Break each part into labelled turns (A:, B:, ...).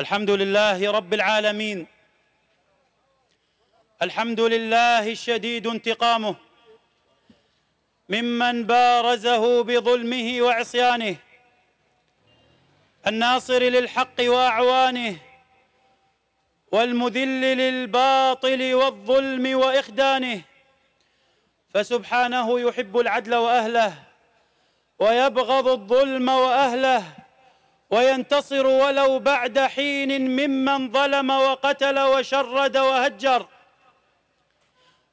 A: الحمد لله رب العالمين الحمد لله الشديد انتقامه ممن بارزه بظلمه وعصيانه الناصر للحق واعوانه والمذل للباطل والظلم واخدانه فسبحانه يحب العدل واهله ويبغض الظلم واهله وينتصر ولو بعد حين ممن ظلم وقتل وشرد وهجر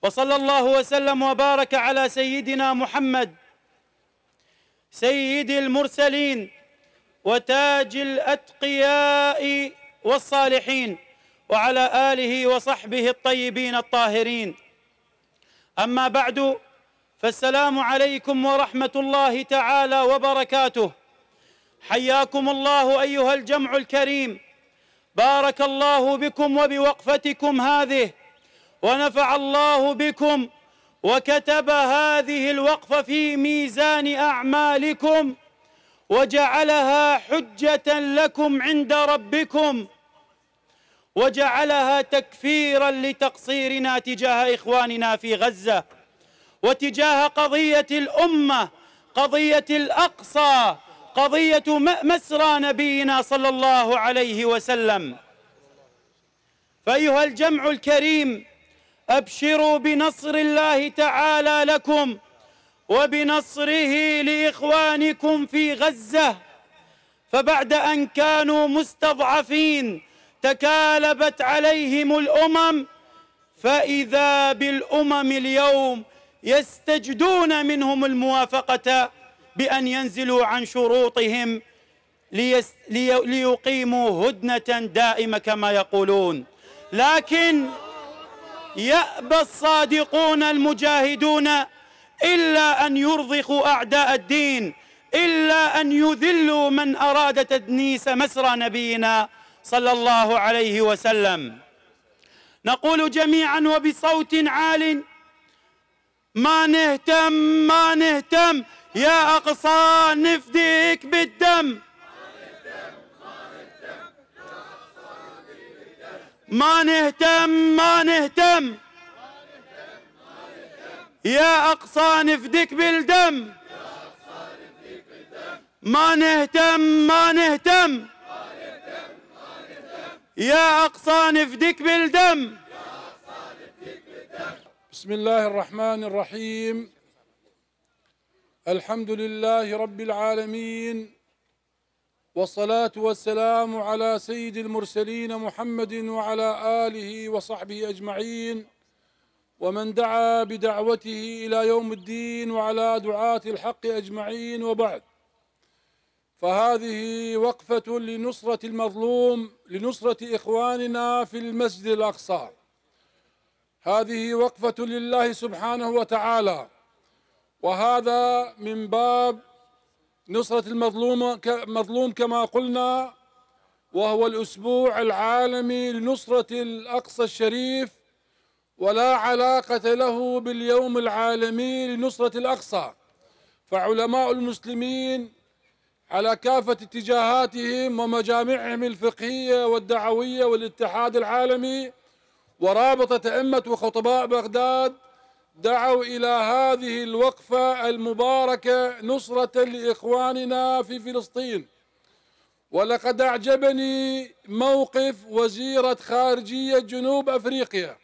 A: وصلى الله وسلم وبارك على سيدنا محمد سيد المرسلين وتاج الاتقياء والصالحين وعلى اله وصحبه الطيبين الطاهرين اما بعد فالسلام عليكم ورحمه الله تعالى وبركاته حياكم الله ايها الجمع الكريم بارك الله بكم وبوقفتكم هذه ونفع الله بكم وكتب هذه الوقفه في ميزان اعمالكم وجعلها حجه لكم عند ربكم وجعلها تكفيرا لتقصيرنا تجاه اخواننا في غزه وتجاه قضيه الامه قضيه الاقصى قضية مسرى نبينا صلى الله عليه وسلم فأيها الجمع الكريم أبشروا بنصر الله تعالى لكم وبنصره لإخوانكم في غزة فبعد أن كانوا مستضعفين تكالبت عليهم الأمم فإذا بالأمم اليوم يستجدون منهم الموافقة بأن ينزلوا عن شروطهم ليس ليقيموا هدنة دائمة كما يقولون لكن يأبى الصادقون المجاهدون إلا أن يرضخوا أعداء الدين إلا أن يذلوا من أراد تدنيس مسرى نبينا صلى الله عليه وسلم نقول جميعا وبصوت عال ما نهتم ما نهتم يا أقصى نفديك بالدم ما نهتم ما نهتم يا أقصى نفديك بالدم ما نهتم ما نهتم
B: يا أقصى نفديك بالدم بسم الله الرحمن الرحيم الحمد لله رب العالمين والصلاة والسلام على سيد المرسلين محمد وعلى آله وصحبه أجمعين ومن دعا بدعوته إلى يوم الدين وعلى دعاة الحق أجمعين وبعد فهذه وقفة لنصرة المظلوم لنصرة إخواننا في المسجد الأقصى هذه وقفة لله سبحانه وتعالى وهذا من باب نصرة المظلوم مظلوم كما قلنا وهو الأسبوع العالمي لنصرة الأقصى الشريف ولا علاقة له باليوم العالمي لنصرة الأقصى فعلماء المسلمين على كافة اتجاهاتهم ومجامعهم الفقهية والدعوية والاتحاد العالمي ورابطة أئمة وخطباء بغداد دعوا إلى هذه الوقفة المباركة نصرة لإخواننا في فلسطين ولقد أعجبني موقف وزيرة خارجية جنوب أفريقيا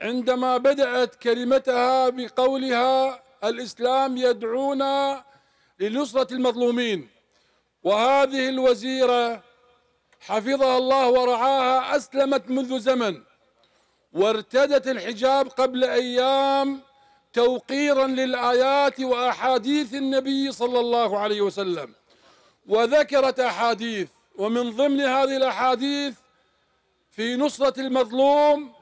B: عندما بدأت كلمتها بقولها الإسلام يدعونا لنصرة المظلومين وهذه الوزيرة حفظها الله ورعاها أسلمت منذ زمن وارتدت الحجاب قبل أيام توقيرا للآيات وأحاديث النبي صلى الله عليه وسلم وذكرت أحاديث ومن ضمن هذه الأحاديث في نصرة المظلوم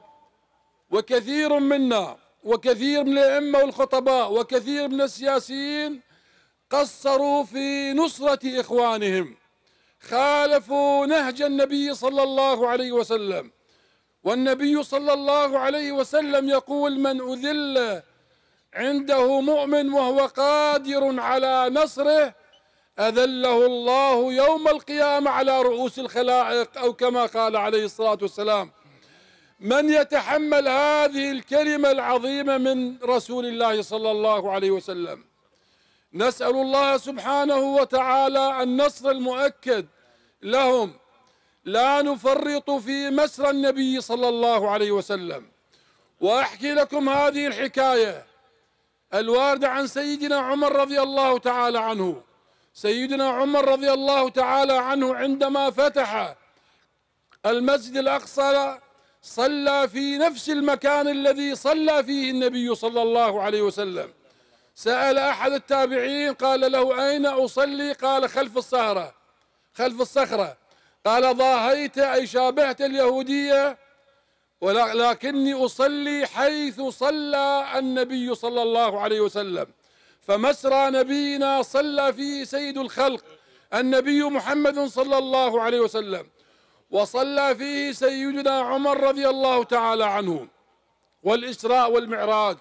B: وكثير منا وكثير من الأئمة والخطباء وكثير من السياسيين قصروا في نصرة إخوانهم خالفوا نهج النبي صلى الله عليه وسلم والنبي صلى الله عليه وسلم يقول من أذل عنده مؤمن وهو قادر على نصره أذله الله يوم القيامة على رؤوس الخلائق أو كما قال عليه الصلاة والسلام من يتحمل هذه الكلمة العظيمة من رسول الله صلى الله عليه وسلم نسأل الله سبحانه وتعالى النصر المؤكد لهم لا نفرط في مسرى النبي صلى الله عليه وسلم وأحكي لكم هذه الحكاية الواردة عن سيدنا عمر رضي الله تعالى عنه سيدنا عمر رضي الله تعالى عنه عندما فتح المسجد الأقصى صلى في نفس المكان الذي صلى فيه النبي صلى الله عليه وسلم سأل أحد التابعين قال له أين أصلي قال خلف الصخرة خلف الصخرة قال ضاهيت أي شابهت اليهودية ولكني أصلي حيث صلى النبي صلى الله عليه وسلم فمسرى نبينا صلى فيه سيد الخلق النبي محمد صلى الله عليه وسلم وصلى فيه سيدنا عمر رضي الله تعالى عنه والإسراء والمعراج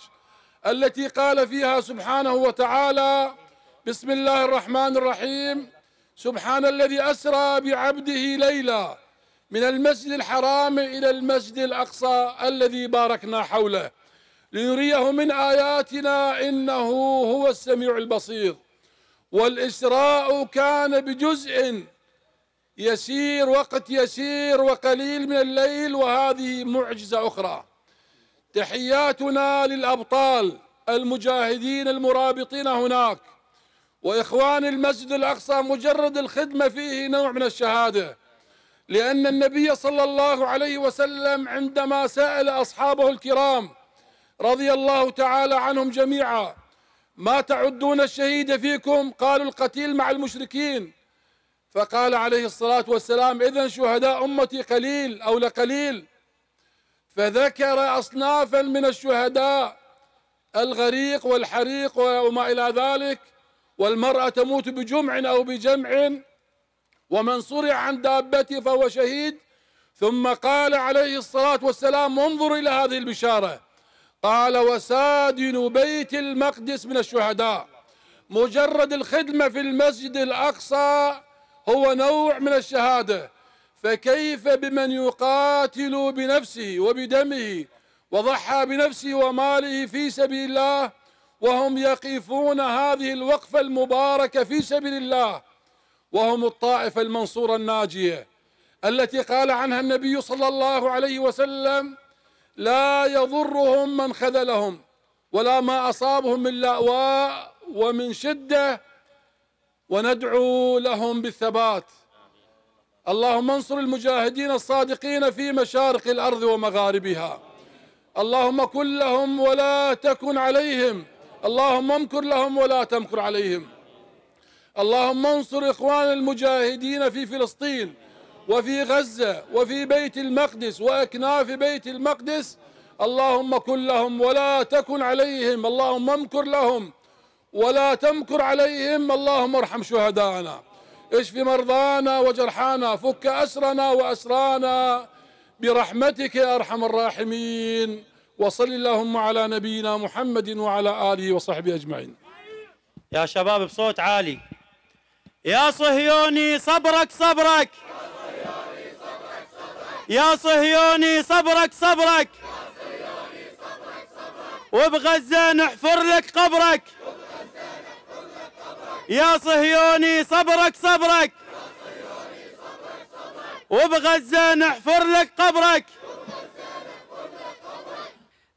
B: التي قال فيها سبحانه وتعالى بسم الله الرحمن الرحيم سبحان الذي أسرى بعبده ليلا من المسجد الحرام إلى المسجد الأقصى الذي باركنا حوله لنريه من آياتنا إنه هو السميع البصير والإسراء كان بجزء يسير وقت يسير وقليل من الليل وهذه معجزة أخرى تحياتنا للأبطال المجاهدين المرابطين هناك وإخوان المسجد الأقصى مجرد الخدمة فيه نوع من الشهادة لأن النبي صلى الله عليه وسلم عندما سأل أصحابه الكرام رضي الله تعالى عنهم جميعا ما تعدون الشهيد فيكم قالوا القتيل مع المشركين فقال عليه الصلاة والسلام إذا شهداء أمتي قليل أو لقليل فذكر أصنافا من الشهداء الغريق والحريق وما إلى ذلك والمرأة تموت بجمع أو بجمع ومن صرع عن دابته فهو شهيد ثم قال عليه الصلاة والسلام انظر إلى هذه البشارة قال وسادن بيت المقدس من الشهداء مجرد الخدمة في المسجد الأقصى هو نوع من الشهادة فكيف بمن يقاتل بنفسه وبدمه وضحى بنفسه وماله في سبيل الله وهم يقفون هذه الوقفة المباركة في سبيل الله وهم الطائفة المنصورة الناجية التي قال عنها النبي صلى الله عليه وسلم لا يضرهم من خذلهم ولا ما أصابهم من لأواء ومن شدة وندعو لهم بالثبات اللهم انصر المجاهدين الصادقين في مشارق الأرض ومغاربها اللهم كن لهم ولا تكن عليهم اللهم امكر لهم ولا تمكر عليهم اللهم انصر إخوان المجاهدين في فلسطين وفي غزة وفي بيت المقدس وأكناف بيت المقدس اللهم كن لهم ولا تكن عليهم اللهم امكر لهم ولا تمكر عليهم اللهم ارحم شهداءنا اشف مرضانا وجرحانا فك أسرنا وأسرانا برحمتك يا أرحم الراحمين وصل اللهم على نبينا محمد وعلى آله وصحبه أجمعين يا شباب بصوت عالي يا صهيوني صبرك صبرك
A: يا صهيوني صبرك صبرك وبغزة نحفر لك قبرك يا صهيوني صبرك صبرك وبغزة
C: نحفر لك قبرك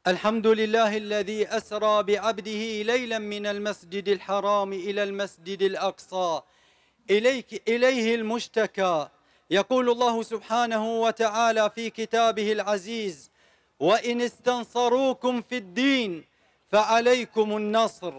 C: الحمد لله الذي أسرى بعبده ليلا من المسجد الحرام إلى المسجد الأقصى إليك إليه المشتكى يقول الله سبحانه وتعالى في كتابه العزيز وإن استنصروكم في الدين فعليكم النصر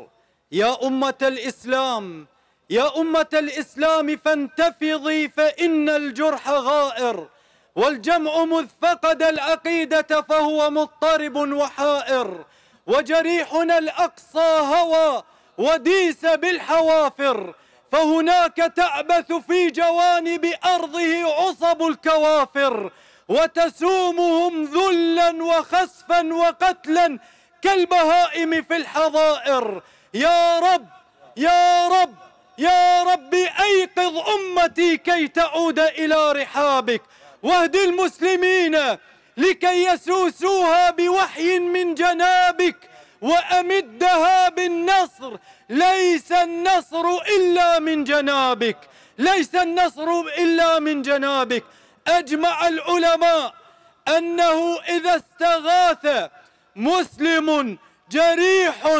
C: يا أمة الإسلام يا أمة الإسلام فانتفضي فإن الجرح غائر والجمع مذ فقد العقيدة فهو مضطرب وحائر وجريحنا الأقصى هوى وديس بالحوافر فهناك تعبث في جوانب أرضه عصب الكوافر وتسومهم ذلا وخسفا وقتلا كالبهائم في الحظائر يا رب يا رب يا رب أيقظ أمتي كي تعود إلى رحابك واهد المسلمين لكي يسوسوها بوحي من جنابك وأمدها بالنصر ليس النصر إلا من جنابك ليس النصر إلا من جنابك أجمع العلماء أنه إذا استغاث مسلم جريح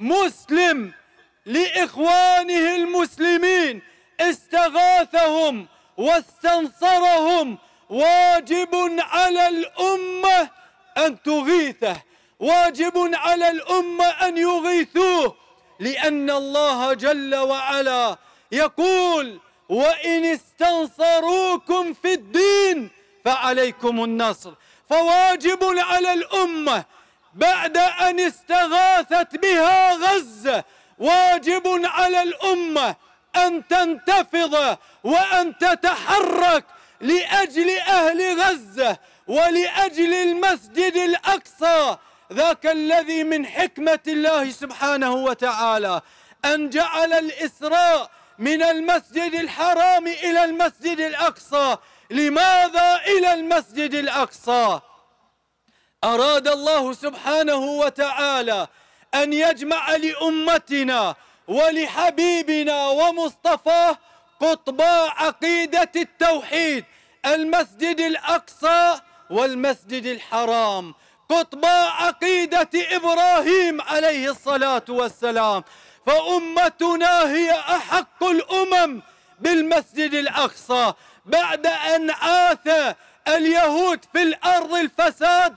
C: مسلم لإخوانه المسلمين استغاثهم واستنصرهم واجب على الأمة أن تغيثه واجب على الأمة أن يغيثوه لأن الله جل وعلا يقول وإن استنصروكم في الدين فعليكم النصر فواجب على الأمة بعد أن استغاثت بها غزة واجب على الأمة أن تنتفض وأن تتحرك لأجل أهل غزة ولأجل المسجد الأقصى ذاك الذي من حكمة الله سبحانه وتعالى أن جعل الإسراء من المسجد الحرام إلى المسجد الأقصى لماذا إلى المسجد الأقصى أراد الله سبحانه وتعالى أن يجمع لأمتنا ولحبيبنا ومصطفاه قطباء عقيدة التوحيد المسجد الأقصى والمسجد الحرام قطباء عقيدة إبراهيم عليه الصلاة والسلام فأمتنا هي أحق الأمم بالمسجد الأقصى بعد أن آثى اليهود في الأرض الفساد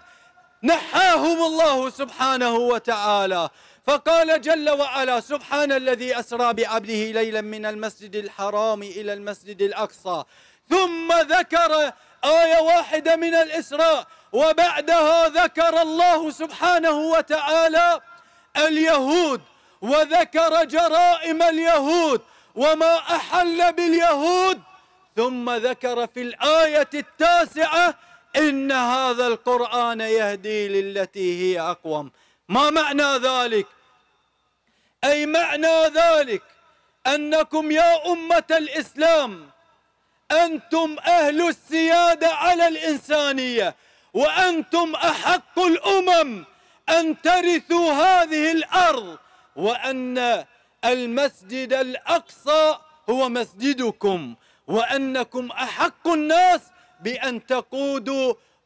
C: نحاهم الله سبحانه وتعالى فقال جل وعلا سبحان الذي أسرى بعبده ليلا من المسجد الحرام إلى المسجد الأقصى ثم ذكر آية واحدة من الإسراء وبعدها ذكر الله سبحانه وتعالى اليهود وذكر جرائم اليهود وما أحل باليهود ثم ذكر في الآية التاسعة إن هذا القرآن يهدي للتي هي أقوم ما معنى ذلك أي معنى ذلك أنكم يا أمة الإسلام أنتم أهل السيادة على الإنسانية وأنتم أحق الأمم أن ترثوا هذه الأرض وأن المسجد الأقصى هو مسجدكم وأنكم أحق الناس بأن تقودوا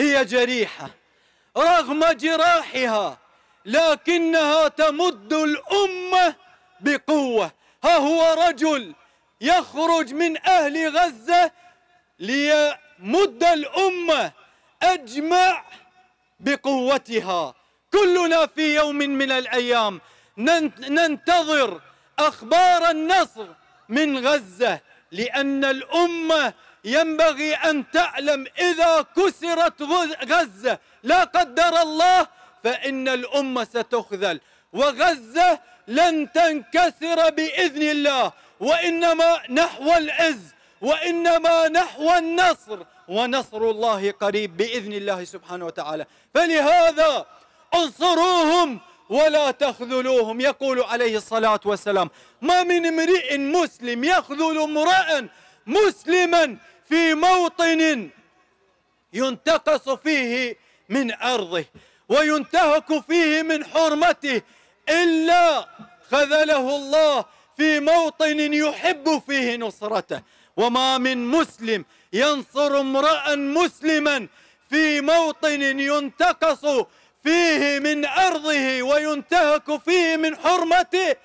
C: هي جريحة رغم جراحها لكنها تمد الأمة بقوة ها هو رجل يخرج من أهل غزة ليمد الأمة أجمع بقوتها كلنا في يوم من الأيام ننتظر أخبار النصر من غزة لأن الأمة ينبغي أن تعلم إذا كسرت غزة لا قدر الله فإن الأمة ستخذل وغزة لن تنكسر بإذن الله وإنما نحو العز وإنما نحو النصر ونصر الله قريب بإذن الله سبحانه وتعالى فلهذا انصروهم ولا تخذلوهم يقول عليه الصلاة والسلام ما من امرئ مسلم يخذل امرأ مسلما في موطن ينتقص فيه من أرضه وينتهك فيه من حرمته إلا خذله الله في موطن يحب فيه نصرته وما من مسلم ينصر امرأ مسلما في موطن ينتقص فيه من أرضه وينتهك فيه من حرمته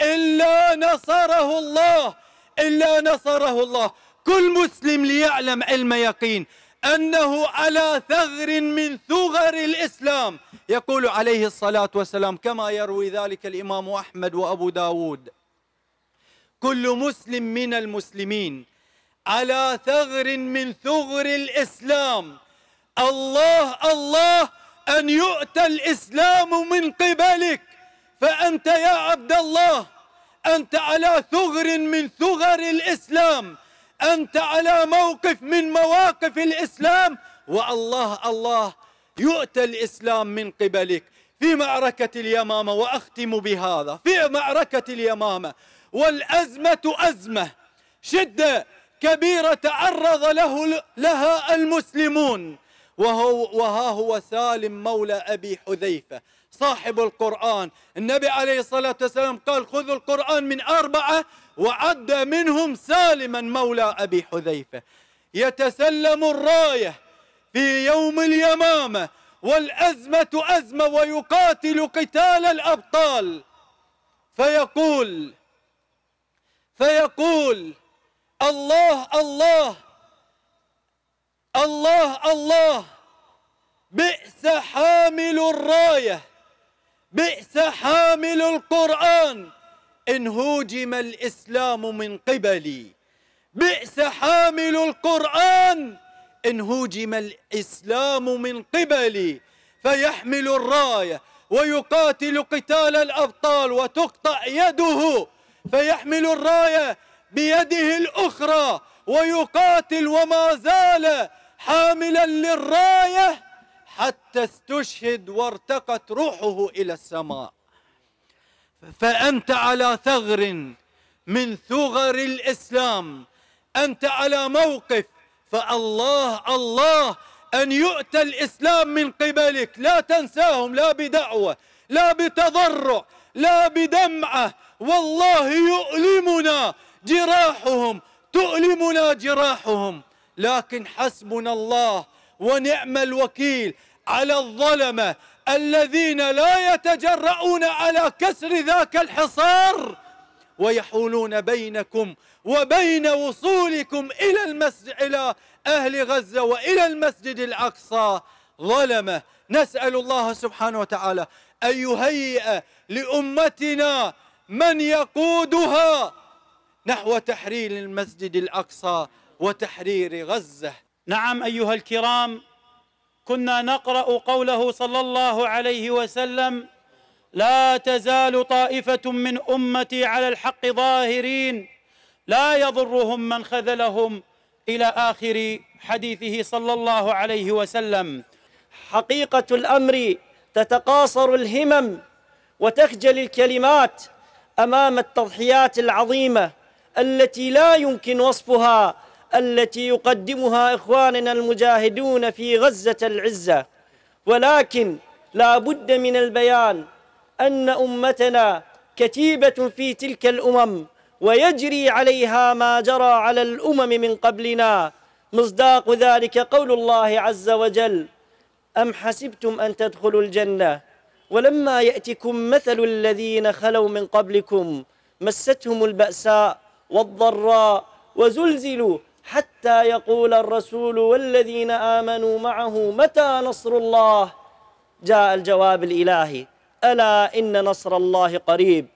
C: إلا نصره الله إلا نصره الله كل مسلم ليعلم علم يقين أنه على ثغر من ثغر الإسلام يقول عليه الصلاة والسلام كما يروي ذلك الإمام أحمد وأبو داود كل مسلم من المسلمين على ثغر من ثغر الإسلام الله الله أن يؤتى الإسلام من قبلك فأنت يا عبد الله أنت على ثغر من ثغر الإسلام أنت على موقف من مواقف الإسلام والله الله يؤتى الإسلام من قبلك في معركة اليمامة وأختم بهذا في معركة اليمامة والأزمة أزمة شدة كبيرة تعرض له لها المسلمون وهو وها هو سالم مولى أبي حذيفة صاحب القرآن النبي عليه الصلاة والسلام قال خذوا القرآن من أربعة وعد منهم سالما مولى أبي حذيفة يتسلم الراية في يوم اليمامة والأزمة أزمة ويقاتل قتال الأبطال فيقول فيقول الله الله الله الله بئس حامل الرايه بئس حامل القرآن إن هوجم الإسلام من قبلي بئس حامل القرآن إن هوجم الإسلام من قبلي فيحمل الراية ويقاتل قتال الأبطال وتقطع يده فيحمل الراية بيده الأخرى ويقاتل وما زال حاملا للرايه حتى استشهد وارتقت روحه إلى السماء فأنت على ثغر من ثغر الإسلام أنت على موقف فالله الله أن يؤتى الإسلام من قبلك لا تنساهم لا بدعوة لا بتضرع لا بدمعة والله يؤلمنا جراحهم تؤلمنا جراحهم لكن حسبنا الله ونعم الوكيل على الظلمة الذين لا يتجرؤون على كسر ذاك الحصار ويحولون بينكم وبين وصولكم إلى المسجد إلى أهل غزة وإلى المسجد الأقصى ظلمة نسأل الله سبحانه وتعالى أن يهيئ لأمتنا من يقودها نحو تحرير المسجد الأقصى وتحرير غزة نعم أيها الكرام
A: كنا نقرا قوله صلى الله عليه وسلم لا تزال طائفه من امتي على الحق ظاهرين لا يضرهم من خذلهم الى اخر حديثه صلى الله
D: عليه وسلم حقيقه الامر تتقاصر الهمم وتخجل الكلمات امام التضحيات العظيمه التي لا يمكن وصفها التي يقدمها إخواننا المجاهدون في غزة العزة ولكن لا بد من البيان أن أمتنا كتيبة في تلك الأمم ويجري عليها ما جرى على الأمم من قبلنا مصداق ذلك قول الله عز وجل أم حسبتم أن تدخلوا الجنة ولما يأتكم مثل الذين خلوا من قبلكم مستهم البأساء والضراء وزلزلوا حتى يقول الرسول والذين آمنوا معه متى نصر الله جاء الجواب الإلهي ألا إن نصر الله قريب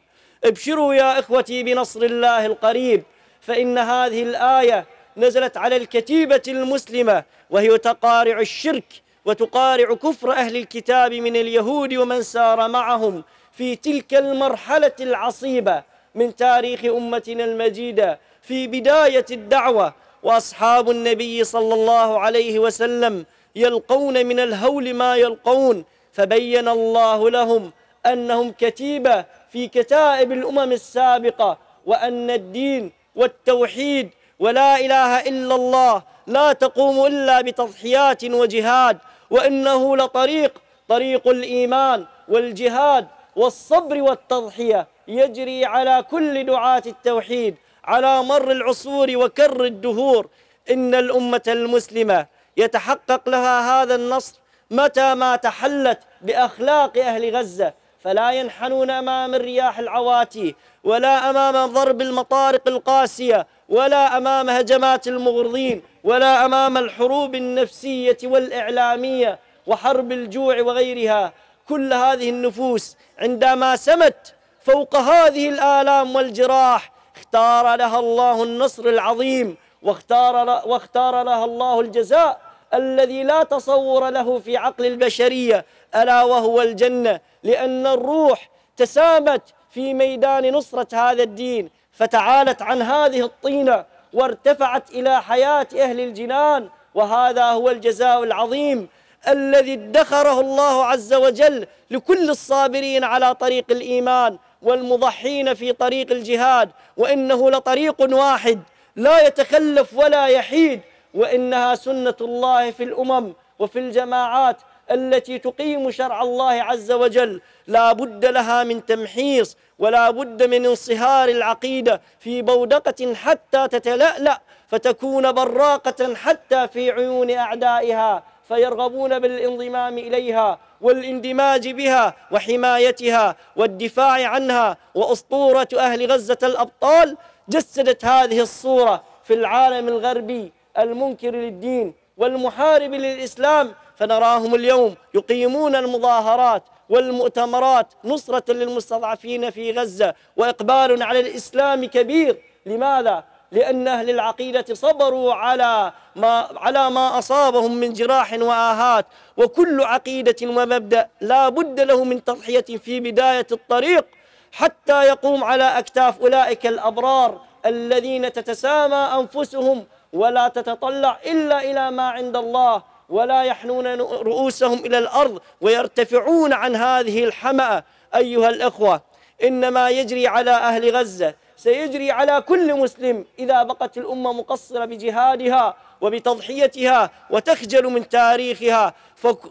D: ابشروا يا إخوتي بنصر الله القريب فإن هذه الآية نزلت على الكتيبة المسلمة وهي تقارع الشرك وتقارع كفر أهل الكتاب من اليهود ومن سار معهم في تلك المرحلة العصيبة من تاريخ أمتنا المجيدة في بداية الدعوة واصحاب النبي صلى الله عليه وسلم يلقون من الهول ما يلقون فبين الله لهم انهم كتيبه في كتائب الامم السابقه وان الدين والتوحيد ولا اله الا الله لا تقوم الا بتضحيات وجهاد وانه لطريق طريق الايمان والجهاد والصبر والتضحيه يجري على كل دعاه التوحيد على مر العصور وكر الدهور إن الأمة المسلمة يتحقق لها هذا النصر متى ما تحلت بأخلاق أهل غزة فلا ينحنون أمام الرياح العواتي ولا أمام ضرب المطارق القاسية ولا أمام هجمات المغرضين ولا أمام الحروب النفسية والإعلامية وحرب الجوع وغيرها كل هذه النفوس عندما سمت فوق هذه الآلام والجراح اختار لها الله النصر العظيم واختار, واختار لها الله الجزاء الذي لا تصور له في عقل البشرية ألا وهو الجنة لأن الروح تسامت في ميدان نصرة هذا الدين فتعالت عن هذه الطينة وارتفعت إلى حياة أهل الجنان وهذا هو الجزاء العظيم الذي ادخره الله عز وجل لكل الصابرين على طريق الإيمان والمضحين في طريق الجهاد وإنه لطريق واحد لا يتخلف ولا يحيد وإنها سنة الله في الأمم وفي الجماعات التي تقيم شرع الله عز وجل لا بد لها من تمحيص ولا بد من انصهار العقيدة في بودقة حتى تتلألأ فتكون براقة حتى في عيون أعدائها فيرغبون بالانضمام إليها والاندماج بها وحمايتها والدفاع عنها وأسطورة أهل غزة الأبطال جسدت هذه الصورة في العالم الغربي المنكر للدين والمحارب للإسلام فنراهم اليوم يقيمون المظاهرات والمؤتمرات نصرة للمستضعفين في غزة وإقبال على الإسلام كبير لماذا؟ لأن أهل العقيدة صبروا على ما, على ما أصابهم من جراح وآهات وكل عقيدة ومبدأ لا بد له من تضحية في بداية الطريق حتى يقوم على أكتاف أولئك الأبرار الذين تتسامى أنفسهم ولا تتطلع إلا إلى ما عند الله ولا يحنون رؤوسهم إلى الأرض ويرتفعون عن هذه الحمأة أيها الأخوة إنما يجري على أهل غزة سيجري على كل مسلم إذا بقت الأمة مقصرة بجهادها وبتضحيتها وتخجل من تاريخها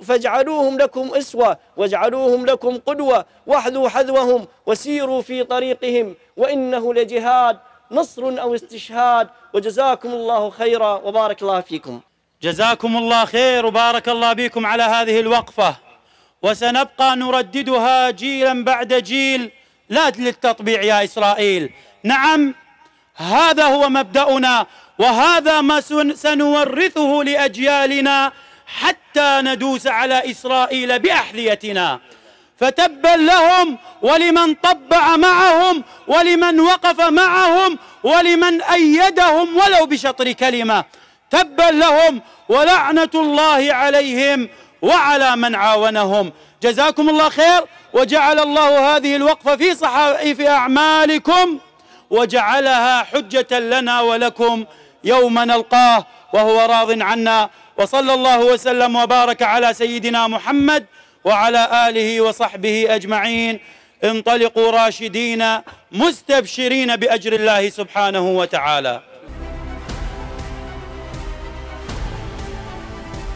D: فاجعلوهم لكم إسوة واجعلوهم لكم قدوة واحذوا حذوهم وسيروا في طريقهم وإنه لجهاد نصر أو استشهاد وجزاكم الله خيرا وبارك الله فيكم جزاكم الله خير
A: وبارك الله بكم على هذه الوقفة وسنبقى نرددها جيلا بعد جيل لا للتطبيع يا إسرائيل نعم هذا هو مبدأنا وهذا ما سنورثه لأجيالنا حتى ندوس على إسرائيل بأحذيتنا فتبا لهم ولمن طبع معهم ولمن وقف معهم ولمن أيدهم ولو بشطر كلمة تبا لهم ولعنة الله عليهم وعلى من عاونهم جزاكم الله خير وجعل الله هذه الوقفة في صحائف أعمالكم وجعلها حجة لنا ولكم يوم نلقاه وهو راض عنا وصلى الله وسلم وبارك على سيدنا محمد وعلى آله وصحبه أجمعين انطلقوا راشدين مستبشرين بأجر الله سبحانه وتعالى